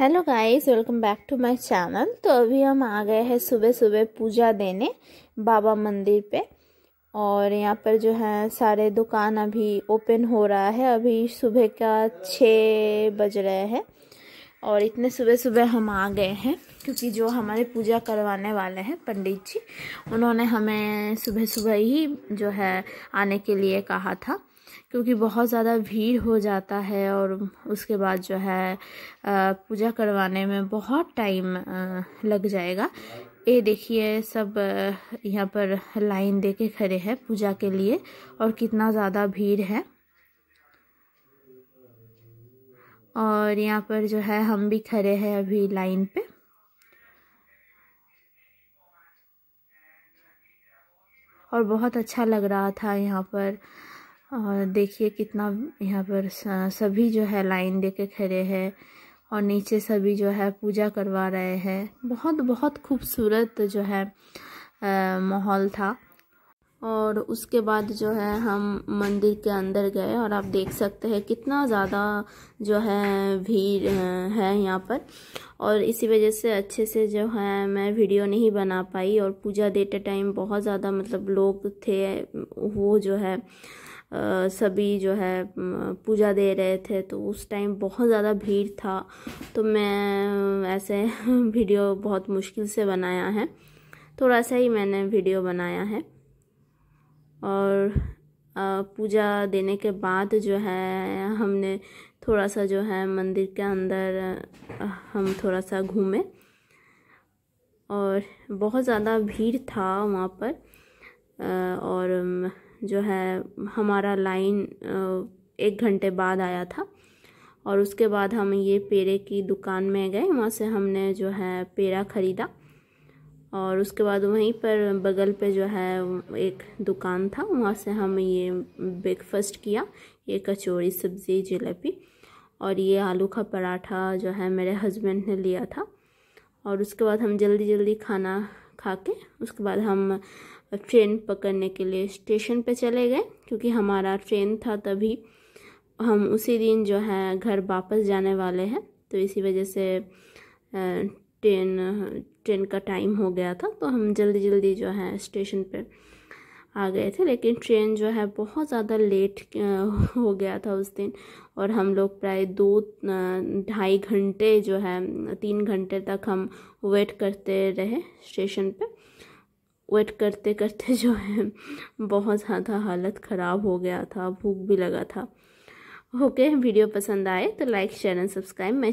hello guys welcome back to my channel तो अभी हम आ गए हैं सुबह सुबह पूजा देने बाबा मंदिर पे और यहाँ पर जो है सारे दुकान अभी ओपन हो रहा है अभी सुबह का छः बज रहे हैं और इतने सुबह सुबह हम आ गए हैं क्योंकि जो हमारे पूजा करवाने वाले हैं पंडित जी उन्होंने हमें सुबह सुबह ही जो है आने के लिए कहा था क्योंकि बहुत ज़्यादा भीड़ हो जाता है और उसके बाद जो है पूजा करवाने में बहुत टाइम लग जाएगा ये देखिए सब यहाँ पर लाइन दे के खड़े हैं पूजा के लिए और कितना ज़्यादा भीड़ है और यहाँ पर जो है हम भी खड़े हैं अभी लाइन पे और बहुत अच्छा लग रहा था यहाँ पर और देखिए कितना यहाँ पर सभी जो है लाइन देके खड़े हैं और नीचे सभी जो है पूजा करवा रहे हैं बहुत बहुत खूबसूरत जो है माहौल था और उसके बाद जो है हम मंदिर के अंदर गए और आप देख सकते हैं कितना ज़्यादा जो है भीड़ है यहाँ पर और इसी वजह से अच्छे से जो है मैं वीडियो नहीं बना पाई और पूजा देते टाइम बहुत ज़्यादा मतलब लोग थे वो जो है सभी जो है पूजा दे रहे थे तो उस टाइम बहुत ज़्यादा भीड़ था तो मैं ऐसे वीडियो बहुत मुश्किल से बनाया है थोड़ा सा ही मैंने वीडियो बनाया है और पूजा देने के बाद जो है हमने थोड़ा सा जो है मंदिर के अंदर हम थोड़ा सा घूमे और बहुत ज़्यादा भीड़ था वहाँ पर और जो है हमारा लाइन एक घंटे बाद आया था और उसके बाद हम ये पेड़े की दुकान में गए वहाँ से हमने जो है पेड़ा ख़रीदा और उसके बाद वहीं पर बगल पे जो है एक दुकान था वहाँ से हम ये ब्रेकफास्ट किया ये कचौड़ी सब्ज़ी जलेबी और ये आलू का पराठा जो है मेरे हस्बैंड ने लिया था और उसके बाद हम जल्दी जल्दी खाना खा के उसके बाद हम ट्रेन पकड़ने के लिए स्टेशन पे चले गए क्योंकि हमारा ट्रेन था तभी हम उसी दिन जो है घर वापस जाने वाले हैं तो इसी वजह से ट्रेन ट्रेन का टाइम हो गया था तो हम जल्दी जल्दी जो है स्टेशन पे आ गए थे लेकिन ट्रेन जो है बहुत ज़्यादा लेट हो गया था उस दिन और हम लोग प्राय दो ढाई घंटे जो है तीन घंटे तक हम वेट करते रहे स्टेशन पे वेट करते करते जो है बहुत ज़्यादा हालत ख़राब हो गया था भूख भी लगा था ओके वीडियो पसंद आए तो लाइक शेयर एंड सब्सक्राइब मैं